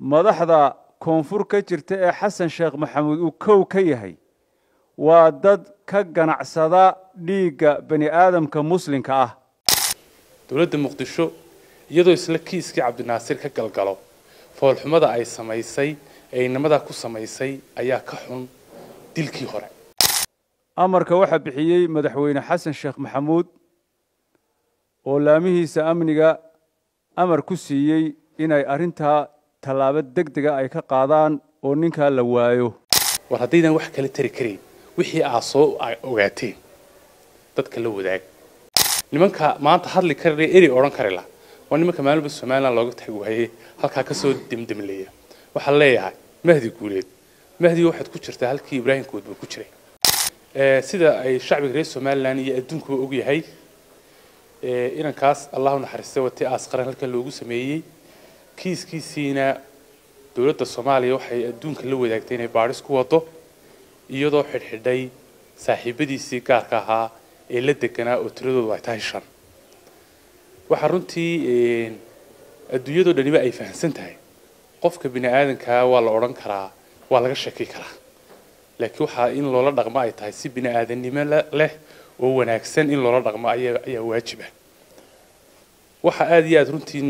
madaxda koonfur ka jirta ee xasan sheekh maxamuud uu kow ka yahay waa dad ka ganacsada dhiigga bani aadamka muslimka ah dowladda muqdisho iyadoo isla kiiskii cabdinaasir ka galgalo foolxumada ay samaysay ee inamadaa ku samaysay ayaa ka xun dilkii hore amarka waxaa bixiyey madaxweyne xasan sheekh maxamuud oo laamihiisa amniga amar ku siiyey inay arrintaa tallaabo degdega ay ka qaadaan oo ninkaa la waayo war haddaydaan wax kale tari karayn wixii aad soo ogaateen dadka la wadaag nimanka maanta hadli karila eri odhan karila waa nimanka maalba somalilan looga tagi halkaa kasoo demdemleeya waxaan leeyahay mahdi guuleed mahdi waxaad ku jirtaa halkii ibraahim koodba ku jiray eh, sida ay shacbiga reer somalilan iyo adduunkuba og yahay eh, inankaas allahu naxariista wati aas qaran halkan loogu sameeyey kiiskiisiina dowladda soomaaliya waxay adduunka la wadaagtay inay baadhis ku wado iyadoo xidhxidhay saaxiibadiisii gaarka ahaa ee la deganaa oo tiradoodu ay tahay shan waxaa runtii adduunyadoo dhaniba ay fahamsan tahay qofka bini aadankaa waa la odhan karaa waa laga sheeki karaa laakiin waxaa in loola dhaqmo ay tahay si bini aadannimo leh oo wanaagsan in loola dhaqmo ayaa waajiba waxaa aada iyo aada runtii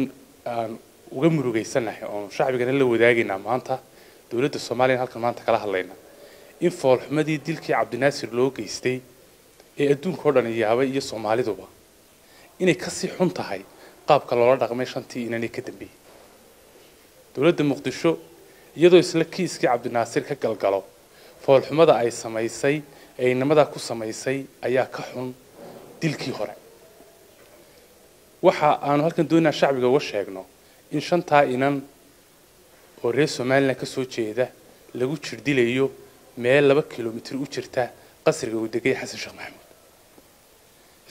aan uga murugaysannahay oonu shacbigana la wadaagaynaa maanta dowladda soomaliyan halkan maanta kala hadlayna in foolxumadii dilkii cabdinaasir loo geystay ee adduunka dhan yaabay iyo soomaaliduba inay kasii xun tahay qaabka loola dhaqmay shantii inanay ka dambeeyey dowladda muqdisho iyadoo isla kiiskii cabdinaasir ka galgalo foolxumada ay samaysay ee inamadaa ku samaysay ayaa ka xun dilkii hore waxa aanu halkan doonaa shacbiga uga sheegno in shantaa inan oo reer somalilan ka soo jeeda lagu jirdilayo meel laba kilomitir u jirta qasriga uu degay xasan sheekh maxamuud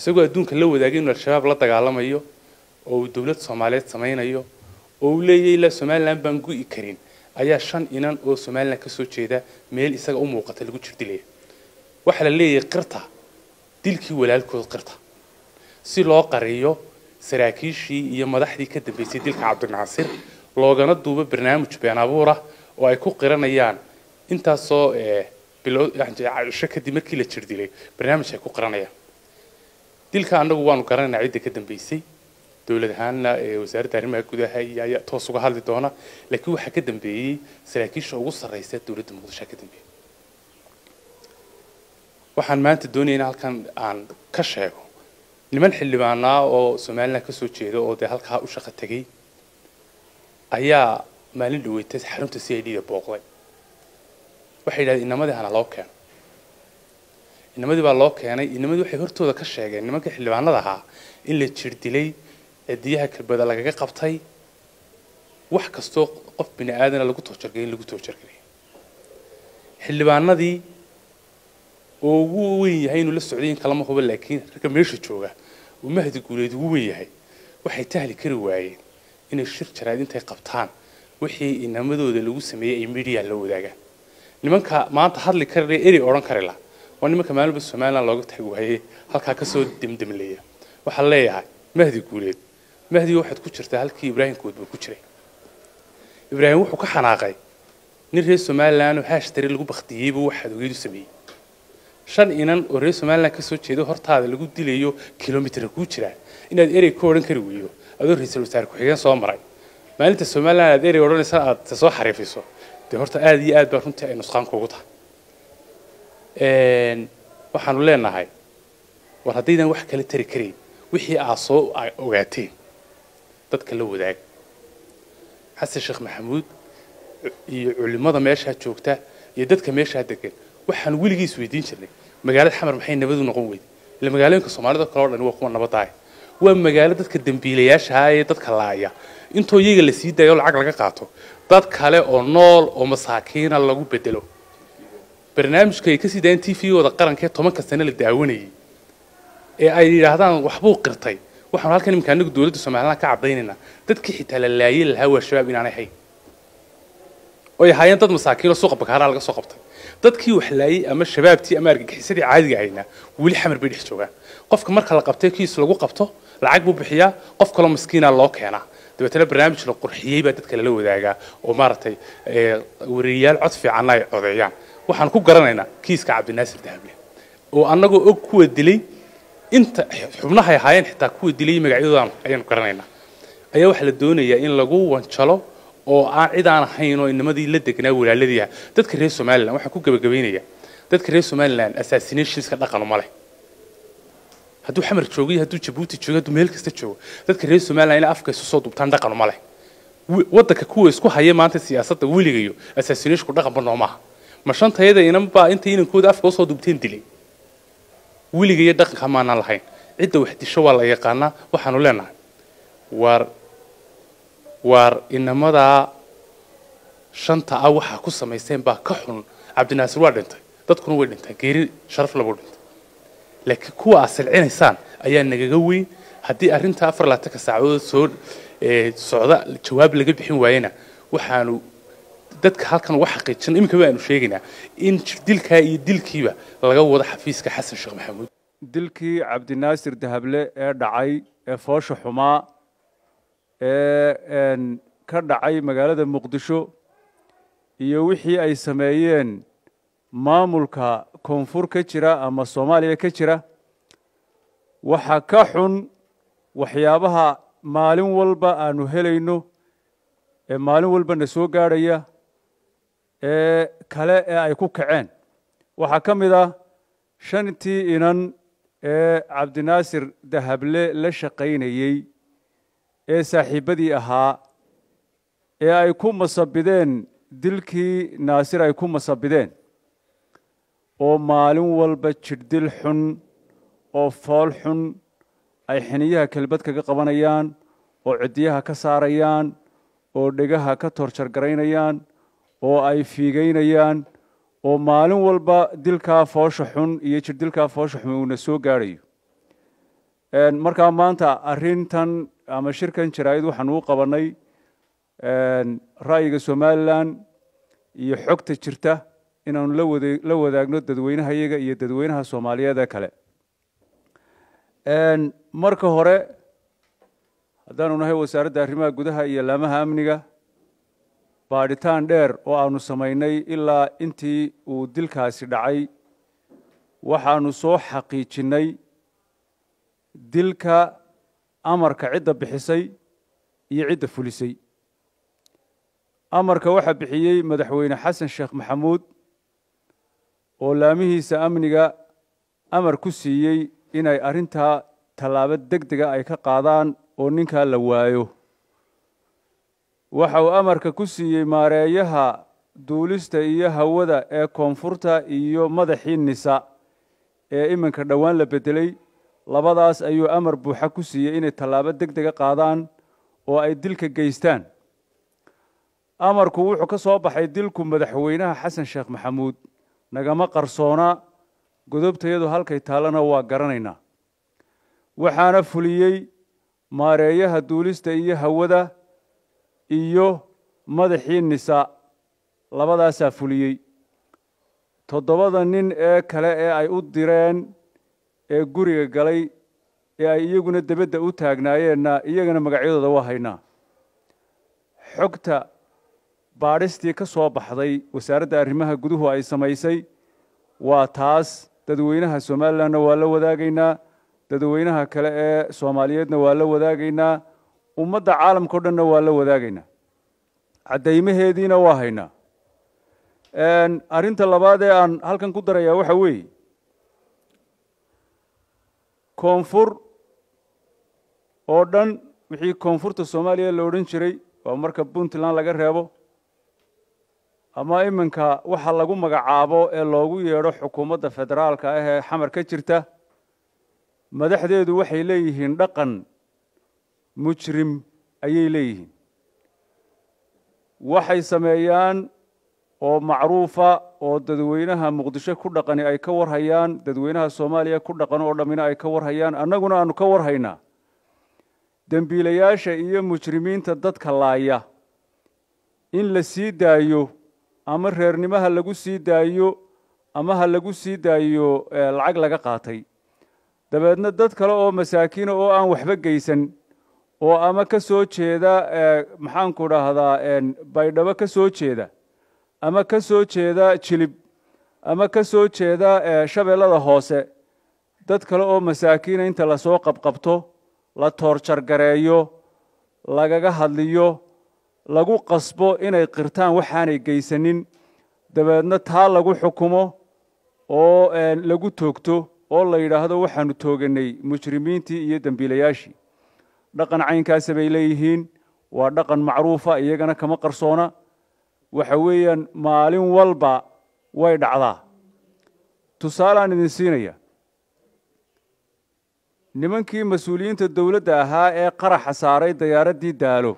isagoo adduunka la wadaagay inuu al-shabaab la dagaalamayo oo uu dowlad soomaaliyeed samaynayo oo uu leeyahy ilaa somalilan baan gu'i karin ayaa shan inan oo somalilan ka soo jeeda meel isaga u muuqata lagu jirdilaya waxaa la leeyahay qirta dilkii walaalkood qirta si loo qariyo saraakiishii iyo madaxdii ka dambeysay dilka cabdinaasir loogana duubo barnaamij been abuurah oo ay ku qiranayaan intaasoo eh, bilowcisho kadib markii la jirdilay barnaamij ay ku qiranayaan dilka annagu waanu garananaa cidda ka dambeysay dowlad ahaanna eh, wasaaradda arrimaha gudaha iyo toos uga hadli doona laakiin waxaa ka dambeeyey saraakiisha ugu sarraysa dowladda muqdisho ka dambeeyey waxaan maanta doonayaa halkan aan ka sheego niman xildhibaanaa oo somalilan ka soo jeeda oo dee halkaa u shaqo tegay ayaa maalin dhaweynta xarunta c i d da booqday waxay yidhahdeen inamadii loo keeno inamadii baa loo keenay inamadii waxay hortooda ka sheegeen nimanka xildhibaanada ahaa in la jir dilay cidiyaha lagaga qabtay wax kastoo qof bini aadana lagu toojargay in lagu toojargeliyo xildhibaanadii oo ugu weyn yahay inuu la socday in kalama hubo laakiin ragga meesha jooga uu mahdi guuleed ugu wen yahay waxay tahli kari waayeen inay shir jaraad intay qabtaan wixii inamadooda lagu sameeyey ay midiya la wadaagaan nimanka maanta hadli karila eri odhan karila waa nimanka maalba somalilan looga tagi waayey halkaa kasoo demdemleeya waxaan leeyahay mahdi guuleed mahdi waxaad ku jirtaa halkii ibraahim koodba ku jiray ibraahim wuxuu ka xanaaqay nin reer somalilan oo haashtari lagu baktiyeybuu waxaad ogeedu sameeyey shan inan oo reer somalilan ka soo jeeda hortaada lagu dilayo kilomitra kuu jiraa inaad erey ku odhan kari weydo adoo ra-iisul wasaare ku-xigeen soo maray maalinta somalilan aad erey odhanaysa aad ta xariifiso dee horta aada iyo aad baa runtii ay nusqaan kugu tahay waxaanu leenahay war haddaydan wax kala tari karayn wixii aad soo ogaateen dadka la wadaag xasan sheekh maxamuud iyo culimmada meeshaa joogta iyo dadka meeshaa degan waxaan weligiis weydiin jirnay magaalada xamar maxay nabadu noqon weyda ila magaalooyinka soomaalida kaleo dhan waa kuwa nabadahay waa magaalo dadka dembiilayaashaha ee dadka laaya intoo iyaga la sii daayo lacag laga qaato dad kale oo nool oo masaakiina lagu bedelo barnaamijka ay ka sii t v-gooda qarankee tobanka sane la daawanayay ee ay yidhaahdaan waxbuu qirtay waxaanu halkan iminka anagu dowladda somaliland ka caddaynaynaa dadkii xitaa la laayay lahaa waa shabaab inaanay hayn oy ahaayeen dad masaakiinoo suuqa bakaaraa laga soo qabtay dadkii wax laayay ama shabaabtii ama argagixisadii caadiga haynaa weli xamar bay dhex joogaan qofka marka la qabtay kiis lagu qabto lacag buu bixiyaa qof kaloo miskiina loo keenaa dabeetana barnaamij la qurxiyey baa dadka lala wadaagaa oo maaragtay wareeriyaal cod fiicanna ay codeeyaan waxaan ku garanaynaa kiiska cabdinaasir dahabiya oo annagoo og kuwa dilay inta xubnahay ahaayeen xitaa kuwa dilay magacyadoodan ayaan garanaynaa ayaa waxaa la doonayaa in lagu wanjalo oo aan cid ahayn oo inamadii la degnaa walaaladii dadka reer somalilan waxaan ku gebagabaynaya dadka reer somalilan assassinationska dhaqan uma leh hadduu xamar joogo iyo hadduu jabuuti joogo hadduu meel kasta joogo dadka reer somalilan inay afka isu soo dhaqan uma leh waddanka kuwa isku haya maanta siyaasadda weligayo assassinationku dhaqanba noomaha ma inanbaa inta inankooda afka usoo duubteen dilay weligayo dhaqanka maanaan lahayn cidda wax waa la yaqaanaa waxaanu leenahay waar waar inamadaa shanta ah waxaa ku samaysteen baa ka xun cabdinaasir waa dhintay dadkuna way dhintaan geeri sharaf labuu dhintay laakiin kuwa aad silcinaysaan ayaa nagaga weyn haddii arrinta afar laatanka saacadood soo socda jawaab laga bixin waayena waxaanu dadka halkan uga xaqiijin iminka baanu sheegaynaa in jirdilkaa iyo dilkiiba laga wado xafiiska xasan sheekh maxamuud dilkii cabdinaasir dahable ee dhacay ee foosha xumaa ee ka dhacay magaalada muqdisho iyo wixii ay sameeyeen maamulka koonfur ka jira ama soomaaliya ka jira waxaa ka xun waxyaabaha maalin walba aanu helayno ee maalin walbana soo gaadhaya ee kale ee ay ku kaceen waxaa ka mid ah shantii inan ee cabdinaasir dahable la shaqaynayey ee saaxiibbadii ahaa ee ay ku masabideen dilkii naasir ay ku masabideen oo maalin walba jidhdil xun oo fool xun ay xiniyaha kelbad kaga qabanayaan oo ciddiyaha ka saarayaan oo dhegaha ka toorjargaraynayaan oo ay fiigaynayaan oo maalin walba dilkaa foosha xun iyo jirdilkaa foosha xun uuna soo gaadhayo markaa maanta arrintan ama shirkan jaraa-id waxaan uu qabanay ra'yiga somalilan iyo xogta jirta inaanu la wadaagno dadweynahayaga iyo dadweynaha soomaaliyeed kale marka hore haddaanu nahay wasaaradda arrimaha gudaha iyo laamaha amniga baadhitaan dheer oo aanu samaynay ilaa intii uu dilkaasi dhacay waxaanu soo xaqiijinay dilka amarka cidda bixisay iyo cidda fulisay amarka waxaa bixiyey madaxweyne xasan sheekh maxamuud oo laamihiisa amniga amar ku siiyey inay arrintaa tallaabo deg dega ay ka qaadaan oo ninkaa la waayo waxa uu amarka ku siiyey maareeyaha duulista iyo hawada ee koonfurta iyo madaxii nisa ee iminka dhowaan la beddelay labadaas ayuu amar buuxa ku siiyey inay tallaabo deg dega qaadaan oo ay dilka geystaan amarku wuxuu ka soo baxay dilku madaxweynaha xasan sheekh maxamuud nagama qarsoonaa godobtayadu halkay taallana waa garanaynaa waxaana fuliyey maareeyaha duulista iyo hawada iyo madaxii nisaa labadaasaa fuliyey toddobada nin ee kale ee ay u direen ee guriga galay ee ay iyaguna dabadda u taagnaayeenna iyagana magacyadooda waa haynaa xogta baadhistii ka soo baxday wasaaradda arrimaha guduhu ay samaysay waa taas dadweynaha somalilanna waa la wadaagaynaa dadweynaha kale ee soomaaliyeedna waa la wadaagaynaa ummadda caalamkao dhanna waa la wadaagaynaa caddaymaheediina waa haynaa arrinta labaad ee aan halkan ku darayaa waxa weeye koonfur oo dhan wixii koonfurta soomaaliya la odhan jiray waa marka puntland laga reebo ama iminka waxa lagu magacaabo ee loogu yeedho xukuumadda federaalka ah ee xamar ka jirta madaxdeedu waxay leeyihiin dhaqan mujrim ayay leeyihiin waxay sameeyaan oo macruufa oo dadweynaha muqdisho ku dhaqani ay ka warhayaan dadweynaha soomaaliya ku dhaqan oo dhammina ay ka warhayaan annaguna aanu ka warhaynaa dembiilayaasha iyo mujrimiinta dadka laaya in la sii daayo ama reernimo ha lagu sii daayo ama ha lagu sii daayo lacag laga qaatay dabeedna dad kale oo masaakiina oo aan waxba geysan oo ama ka soo jeeda maxaanku dhahdaa baydhabo ka soo jeeda ama ka soo jeeda jilib ama ka soo jeeda eh, shabeellada hoose dad kale oo masaakiina inta lasoo qabqabto la toorjargareeyo lagaga hadliyo lagu qasbo inay qirtaan waxaanay geysanin dabeedna taa lagu xukumo oo eh, lagu toogto oo la yidhaahdo waxaanu tooganay mujrimiintii iyo dembiilayaashii dhaqan caynkaasa bay leeyihiin waa dhaqan macruufa iyagana kama qarsoona waxa weeyaan maalin walba way dhacdaa tusaalaan idin siinaya nimankii mas-uuliyiinta dowladda ahaa ee qaraxa saaray dayaaraddii daalo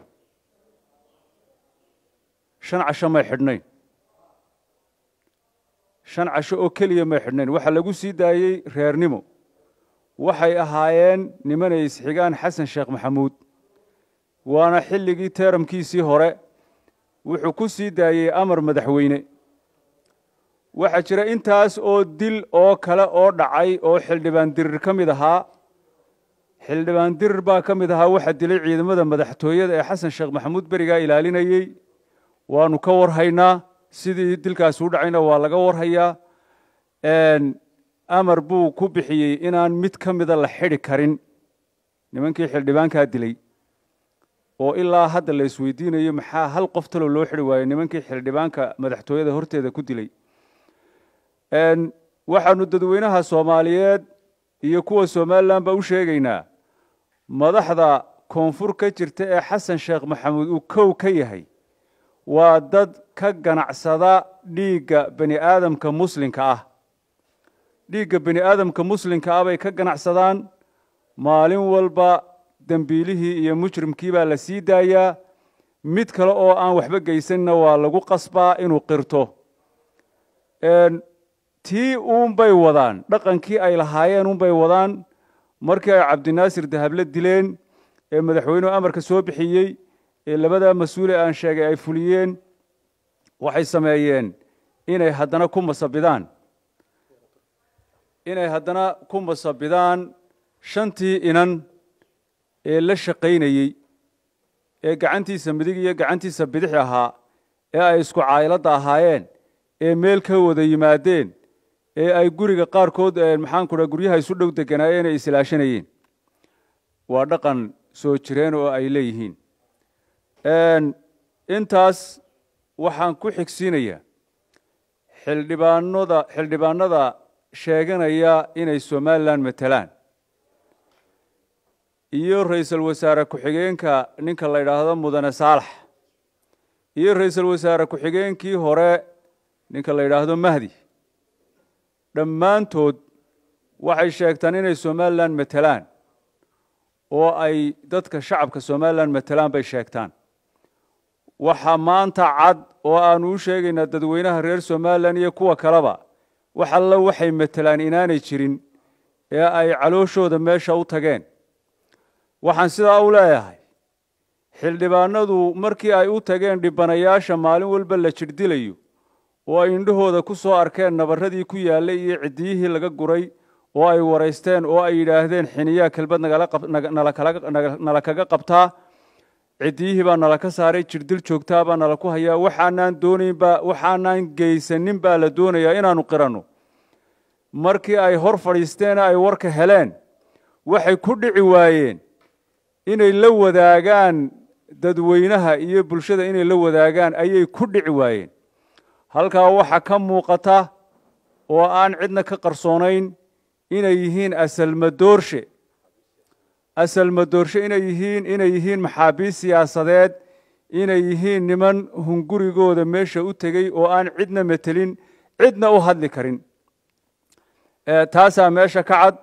shan casho may xidhnayn shan casho oo keliya may xidhnayn waxaa lagu sii daayey reernimo waxay ahaayeen nimanay is-xigaan xasan sheekh maxamuud waana xilligii teeramkiisii hore wuxuu ku sii daayey amar madaxweyne waxaa jira intaas oo dil oo kale oo dhacay oo xildhibaan dirir ka mid ahaa xildhibaan dirir baa ka mid ahaa waxaa dilay ciidamada madaxtooyada ee xasan sheekh maxamuud berigaa ilaalinayey waanu ka warhaynaa sidii dilkaasi u dhacayna waa laga warhayaa amar buu ku bixiyey inaan mid ka mida la xidhi karin nimankii xildhibaankaa dilay oo ilaa hadda la isweydiinayo maxaa hal qof talo loo xidhi waayo nimankii xildhibaanka madaxtooyada horteeda ku dilay waxaanu dadweynaha soomaaliyeed iyo kuwa somalilanba u sheegaynaa madaxda koonfur ka jirta ee xasan sheekh maxamuud uu kow ka yahay waa dad ka ganacsada dhiigga bani aadamka muslinka ah dhiigga bani aadamka muslinka ah bay ka ganacsadaan maalin walba dembiilihii iyo mujrimkii baa la sii daayaa mid kale oo aan waxba geysanna waa lagu qasbaa inuu qirto tii uunbay wadaan dhaqankii ay lahaayeen uunbay wadaan markii ay cabdinaasir dahable dileen ee madaxweynuhu amarka soo bixiyey ee labada mas-uule aan sheegay ay fuliyeen waxay sameeyeen inay haddana ku masabidaan inay haddana ku masabidaan shantii inan ee la shaqaynayey ee gacantiisa midig iyo gacantiisa bidix ahaa ee ay isku caayiladda ahaayeen ee meel ka wada yimaadeen ee ay guriga qaarkood maxaanku dha guryaha isu dhow deganaayeen ay islaashanayeen waa dhaqan soo jireen oo ay leeyihiin intaas waxaan ku xigsiinayaa xildhibaanada xildhibaanada sheeganaya inay somalilan matalaan iyo ra-iisul wasaare ku-xigeenka ninka la yidhaahdo mudane saalax iyo ra-iisul wasaare ku-xigeenkii hore ninka la yidhaahdo mahdi dhammaantood waxay sheegtaan inay somalilan matelaan oo ay dadka shacabka somalilan matelaan bay sheegtaan waxaa maanta cad oo aanu u sheegaynaa dadweynaha reer somalilan iyo kuwa kaleba wax alla waxay matelaan inaanay jirin ee ay calooshooda meesha u tageen waxaan sidaa u leeyahay xildhibaanadu markii ay u tageen dhibanayaasha maalin walba la jirdilayo oo ay indhahooda ku soo arkeen nabarradii ku yaallay iyo ciddiyihii laga guray oo ay waraysteen oo ay yidhaahdeen xiniyaa kelbad nala kaga qabtaa ciddiyihii baa nala ka saaray jirdil joogtaa baa nala ku hayaa waxaanaan doonaynba waxaanaan geysanin baa la doonayaa inaannu qiranno markii ay hor fadhiisteen ay warka heleen waxay ku dhici waayeen inay la wadaagaan dadweynaha iyo bulshada inay la wadaagaan ayay ku dhici waayeen halkaa waxa ka muuqata oo aan cidna ka qarsoonayn inay yihiin asalmadoorshe asalmadoorshe inay yihiin inay yihiin maxaabiis siyaasadeed inay yihiin niman hungurigooda meesha u tegey oo aan cidna metelin cidna u hadli karin eh, taasaa meesha ka cad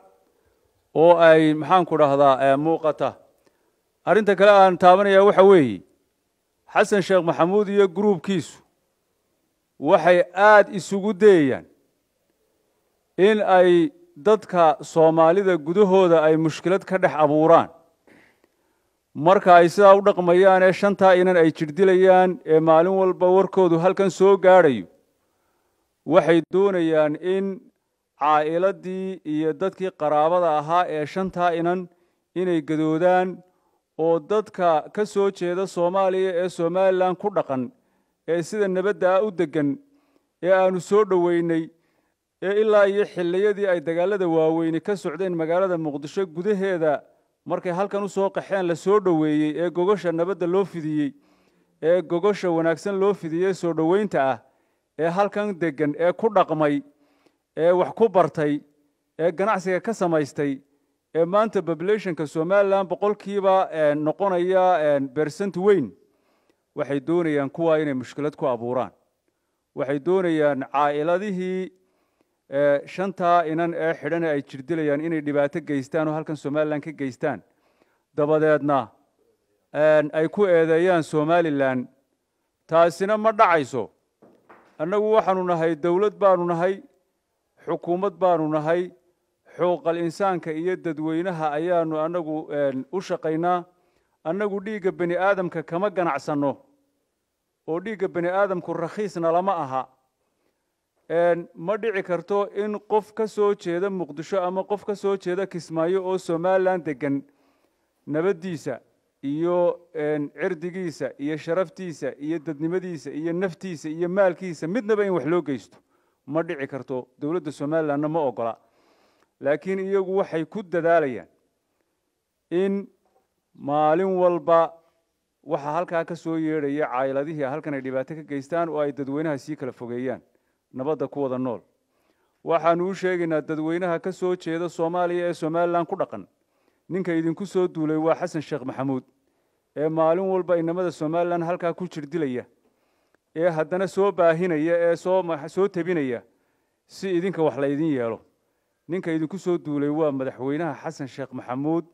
oo ay maxaanku dhahdaa eh, muuqata arrinta kale aan taabanayaa waxa weeye xasan sheekh maxamuud iyo gruubkiisu waxay aad isugu dayayaan in ay dadka soomaalida gudahooda ay mushkilad ka dhex abuuraan marka ay sidaa u dhaqmayaan ee shantaa inan ay jidhdilayaan ee maalin walba warkoodu halkan soo gaadhayo waxay doonayaan in caa'iladii iyo dadkii qaraabada ahaa ee shantaa inan inay gadoodaan oo dadka ka soo jeeda soomaaliya ee somalilan ku dhaqan ee sida nabadda ah u deggan ee aanu soo dhoweynay ee ilaa iyo xilliyadii ay dagaalada waaweyni ka socdeen magaalada muqdisho gudaheeda markay halkan u soo qaxeen la soo dhoweeyey ee gogosha nabadda loo fidiyey ee gogosha wanaagsan loo fidiyey soo dhoweynta ah ee halkan deggan ee ku dhaqmay ee wax ku bartay ee ganacsiga ka samaystay ee maanta populationka somalilan boqolkiiba noqonaya bersent weyn waxay doonayaan kuwa inay mushkilad ku abuuraan waxay doonayaan caa'iladihii shantaa inan ee xidhan ay jirdilayaan inay dhibaato geystaan oo halkan somalilan ka geystaan dabadeedna ay ku eedeeyaan somalilan taasina ma dhacayso annagu waxaanu nahay dowlad baanu nahay xukuumad baanu nahay xuuqal insaanka iyo dadweynaha ayaanu anagu u shaqaynaa annagu dhiigga bani aadamka kama ganacsanno oo dhiigga bani aadamku rakhiisna lama aha ma dhici karto in qof ka soo jeeda muqdisho ama qof ka soo jeeda kismaayo oo somalilan degan nabaddiisa iyo cirdigiisa iyo sharaftiisa iyo dadnimadiisa iyo naftiisa iyo maalkiisa midnaba in wax loo geysto ma dhici karto dowladda somalilanna ma ogola laakiin iyagu waxay ku dadaalayaan in maalin walba waxa halkaa ka soo yeedhaya caayiladihii halkan ay dhibaato ka geystaan oo ay dadweynaha sii kala fogeeyaan nabadda ku wada nool waxaanu uu sheegaynaa dadweynaha ka soo jeeda soomaaliya ee somalilan ku dhaqan ninka idinku soo duulay waa xasan sheekh maxamuud ee maalin walba inamada somalilan halkaa ku jirdilaya ee haddana soo baahinaya ee soo soo tebinaya si idinka wax laydin yeelo ninka idinku soo duulay waa madaxweynaha xasan sheekh maxamuud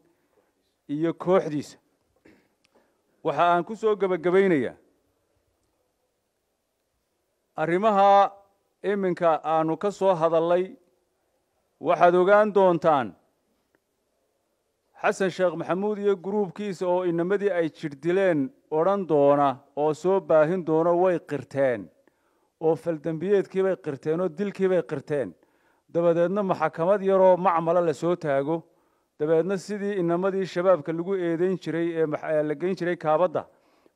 iyo kooxdiisa waxa aan ku soo gebagabaynayaa arrimaha iminka aanu ka soo hadallay waxaad ogaan doontaan xasan sheekh maxamuud iyo gruubkiisa oo inamadii ay jirdileen odhan doona oo soo baahin doona way qirteen oo faldembiyeedkiibay qirteen oo dilkiibay qirteen dabadeedna maxakamad yaroo macmala lasoo taago dabeedna sidii inamadii shabaabka lagu eedeyn jiray ee la geyn jiray kaabadda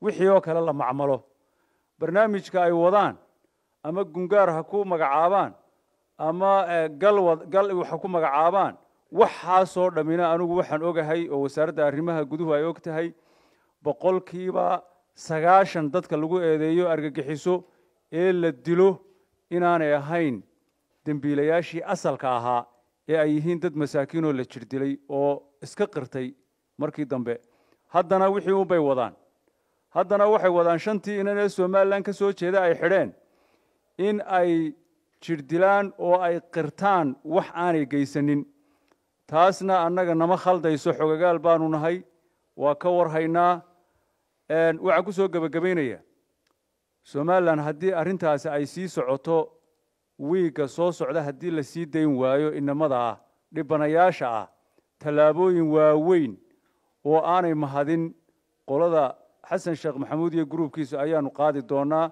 wixii oo kale la macmalo barnaamijka ay wadaan ama gungaar ha ku magacaabaan ama galgal ha ku magacaabaan waxaasoo dhammina anigu waxaan ogahay oo wasaaradda arrimaha guduhu ay og tahay boqolkiiba sagaashan dadka lagu eedeeyo argagixiso ee la dilo inaanay ahayn dembiilayaashii asalka ahaa ee ay yihiin dad masaakiinoo la jirdilay oo iska qirtay markii dambe haddana wixii unbay wadaan haddana waxay wadaan shantii inan ee somalilan ka soo jeeda ay xidheen in ay jirdilaan oo ay qirtaan wax aanay geysanin taasna annaga nama khaldayso xogagaal baanu nahay waa ka warhaynaa waxaan ku soo gebagabaynaya somalilan haddii arrintaasi ay sii socoto wiigga soo socda haddii la sii dayn waayo inamada ah dhibanayaasha ah tallaabooyin waaweyn oo aanay mahadin qolada xasan sheekh maxamuud iyo gruubkiisa ayaanu qaadi doonaa